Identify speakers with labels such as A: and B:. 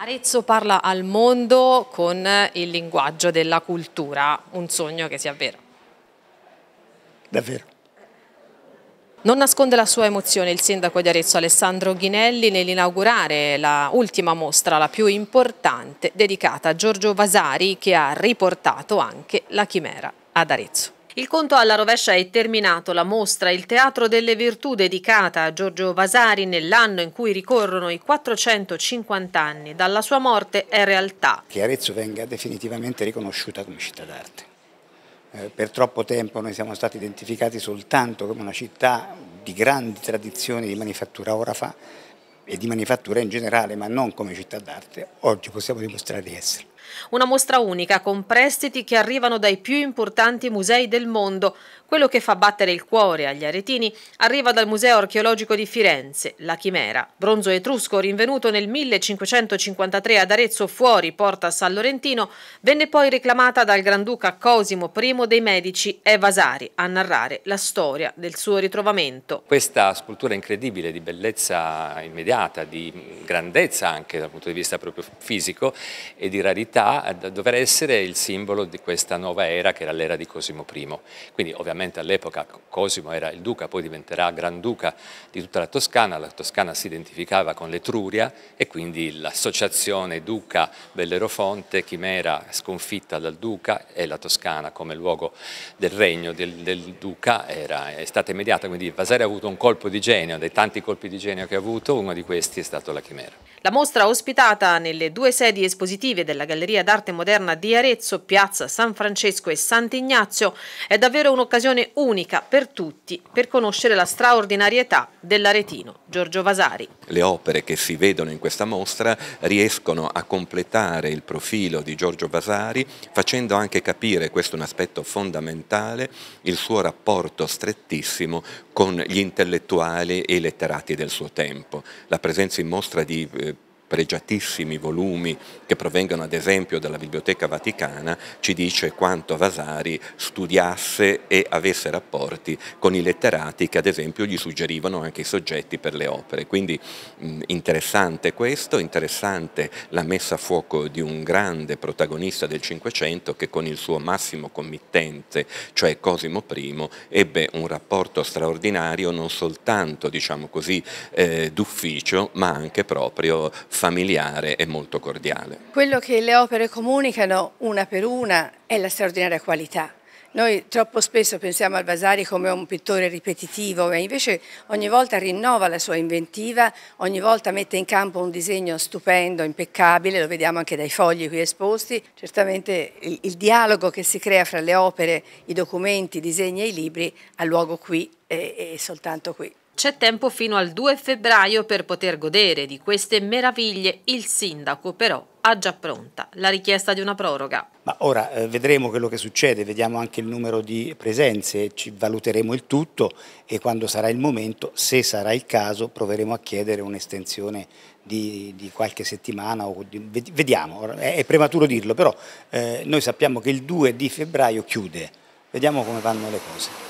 A: Arezzo parla al mondo con il linguaggio della cultura, un sogno che sia vero. Davvero. Non nasconde la sua emozione il sindaco di Arezzo Alessandro Ghinelli nell'inaugurare la ultima mostra, la più importante, dedicata a Giorgio Vasari che ha riportato anche la chimera ad Arezzo. Il conto alla rovescia è terminato. La mostra Il Teatro delle Virtù dedicata a Giorgio Vasari nell'anno in cui ricorrono i 450 anni dalla sua morte è realtà.
B: Che Arezzo venga definitivamente riconosciuta come città d'arte. Eh, per troppo tempo noi siamo stati identificati soltanto come una città di grandi tradizioni di manifattura orafa e di manifattura in generale, ma non come città d'arte. Oggi possiamo dimostrare di esserlo.
A: Una mostra unica con prestiti che arrivano dai più importanti musei del mondo. Quello che fa battere il cuore agli aretini arriva dal Museo archeologico di Firenze, la Chimera, bronzo etrusco rinvenuto nel 1553 ad Arezzo fuori Porta San Lorentino, venne poi reclamata dal Granduca Cosimo I dei Medici e Vasari a narrare la storia del suo ritrovamento.
C: Questa scultura incredibile di bellezza immediata, di grandezza anche dal punto di vista proprio fisico e di rarità verità eh, dover essere il simbolo di questa nuova era che era l'era di Cosimo I. Quindi ovviamente all'epoca Cosimo era il duca, poi diventerà granduca di tutta la Toscana, la Toscana si identificava con l'Etruria e quindi l'associazione duca Bellerofonte, chimera sconfitta dal duca e la Toscana come luogo del regno del, del duca era, è stata immediata, quindi Vasari ha avuto un colpo di genio, dei tanti colpi di genio che ha avuto, uno di questi è stato la chimera.
A: La mostra ospitata nelle due sedi espositive della Galleria Galleria d'Arte Moderna di Arezzo, Piazza San Francesco e Sant'Ignazio è davvero un'occasione unica per tutti per conoscere la straordinarietà dell'aretino. Giorgio Vasari.
D: Le opere che si vedono in questa mostra riescono a completare il profilo di Giorgio Vasari facendo anche capire, questo è un aspetto fondamentale, il suo rapporto strettissimo con gli intellettuali e i letterati del suo tempo. La presenza in mostra di eh, pregiatissimi volumi che provengono ad esempio dalla Biblioteca Vaticana, ci dice quanto Vasari studiasse e avesse rapporti con i letterati che ad esempio gli suggerivano anche i soggetti per le opere. Quindi interessante questo, interessante la messa a fuoco di un grande protagonista del Cinquecento che con il suo massimo committente, cioè Cosimo I, ebbe un rapporto straordinario non soltanto diciamo così, eh, d'ufficio ma anche proprio familiare e molto cordiale.
E: Quello che le opere comunicano una per una è la straordinaria qualità. Noi troppo spesso pensiamo al Vasari come un pittore ripetitivo, ma invece ogni volta rinnova la sua inventiva, ogni volta mette in campo un disegno stupendo, impeccabile, lo vediamo anche dai fogli qui esposti. Certamente il, il dialogo che si crea fra le opere, i documenti, i disegni e i libri ha luogo qui e, e soltanto qui.
A: C'è tempo fino al 2 febbraio per poter godere di queste meraviglie, il sindaco però ha già pronta la richiesta di una proroga.
B: Ma ora eh, vedremo quello che succede, vediamo anche il numero di presenze, ci valuteremo il tutto e quando sarà il momento, se sarà il caso, proveremo a chiedere un'estensione di, di, qualche settimana, di, vediamo, è, è, prematuro dirlo, però eh, noi sappiamo che il 2 di febbraio
A: chiude, vediamo come vanno le cose.